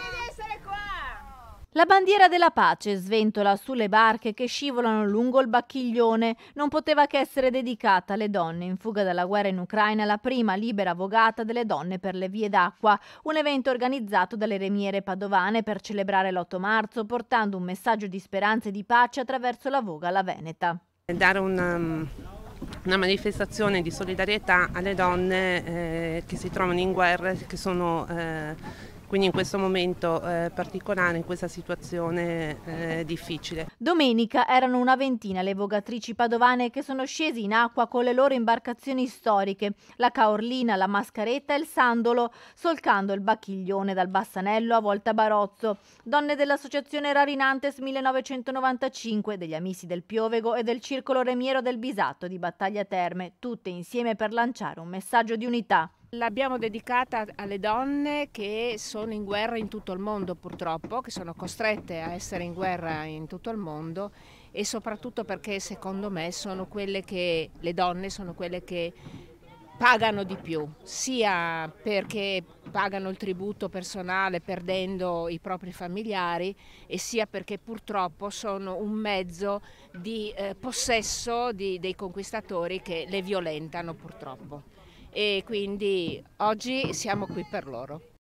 di essere qua! La bandiera della pace sventola sulle barche che scivolano lungo il bacchiglione, non poteva che essere dedicata alle donne in fuga dalla guerra in Ucraina, la prima libera vogata delle donne per le vie d'acqua, un evento organizzato dalle remiere padovane per celebrare l'8 marzo, portando un messaggio di speranza e di pace attraverso la voga alla Veneta. Dare un, una manifestazione di solidarietà alle donne eh, che si trovano in guerra, che sono eh, quindi in questo momento eh, particolare, in questa situazione eh, difficile. Domenica erano una ventina le vogatrici padovane che sono scese in acqua con le loro imbarcazioni storiche, la Caorlina, la Mascaretta e il Sandolo, solcando il bacchiglione dal Bassanello a Volta Barozzo. Donne dell'associazione Rarinantes 1995, degli Amici del Piovego e del Circolo Remiero del Bisatto di Battaglia Terme, tutte insieme per lanciare un messaggio di unità. L'abbiamo dedicata alle donne che sono in guerra in tutto il mondo purtroppo, che sono costrette a essere in guerra in tutto il mondo e soprattutto perché secondo me sono quelle che, le donne sono quelle che pagano di più, sia perché pagano il tributo personale perdendo i propri familiari e sia perché purtroppo sono un mezzo di eh, possesso di, dei conquistatori che le violentano purtroppo e quindi oggi siamo qui per loro.